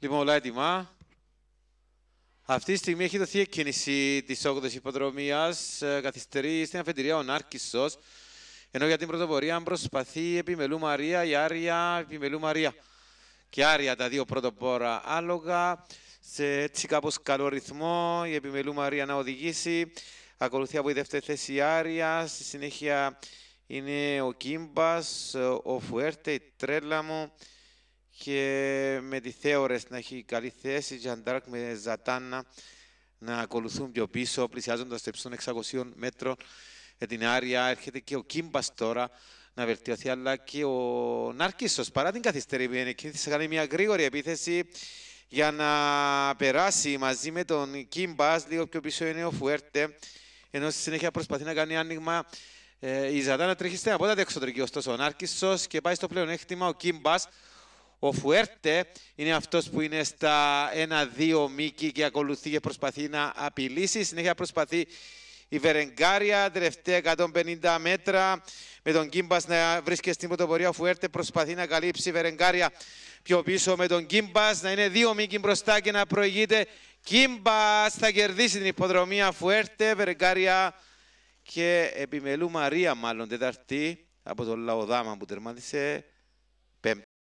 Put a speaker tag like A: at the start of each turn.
A: Λοιπόν, όλα έτοιμα. Αυτή τη στιγμή έχει δοθεί εκκίνηση της 8η υποδρομίας. Ε, καθυστερεί στην αφεντηρία ο Νάρκησος. Ενώ για την πρωτοπορία προσπαθεί επιμελού Μαρία, η Άρια, επιμελού Μαρία. Και Άρια τα δύο πρωτοπόρα άλογα. Σε έτσι κάπως καλό ρυθμό η επιμελού Μαρία να οδηγήσει. Ακολουθεί από η δεύτερη θέση η Άρια. Στη συνέχεια είναι ο Κίμπας, ο Φουέρτε, η και με τη Θέωρες να έχει καλή θέση, Τζαντάρκ με Ζατάνα να ακολουθούν πιο πίσω, πλησιάζοντας το των 600 μέτρων για την Άρια. Έρχεται και ο Κίμπας τώρα να βελτιωθεί, αλλά και ο Νάρκησο παρά την καθυστέρη κίνηση, θα κάνει μια γρήγορη επίθεση για να περάσει μαζί με τον Κίμπας. Λίγο πιο πίσω είναι ο Φουέρτε, ενώ στη συνέχεια προσπαθεί να κάνει άνοιγμα ε, η Ζατάνα τρέχει στην απότατη εξωτερική, ωστόσο ο Νάρκησο και πάει στο πλεονέκτημα ο Κίμπας, ο Φουέρτε είναι αυτός που είναι στα 1-2 μήκη και ακολουθεί και προσπαθεί να απειλήσει. Συνέχεια προσπαθεί η Βερεγκάρια, τελευταία 150 μέτρα. Με τον Κίμπας να βρίσκεται στην πρωτοπορία. Ο Φουέρτε προσπαθεί να καλύψει η Βερεγκάρια πιο πίσω με τον Κίμπας. Να είναι δύο μήκη μπροστά και να προηγείται. Κίμπας θα κερδίσει την υποδρομία Φουέρτε, Βερεγκάρια και επιμελού Μαρία μάλλον τεταρτή από τον Λαοδάμα που τερμάτισε πέμπτη.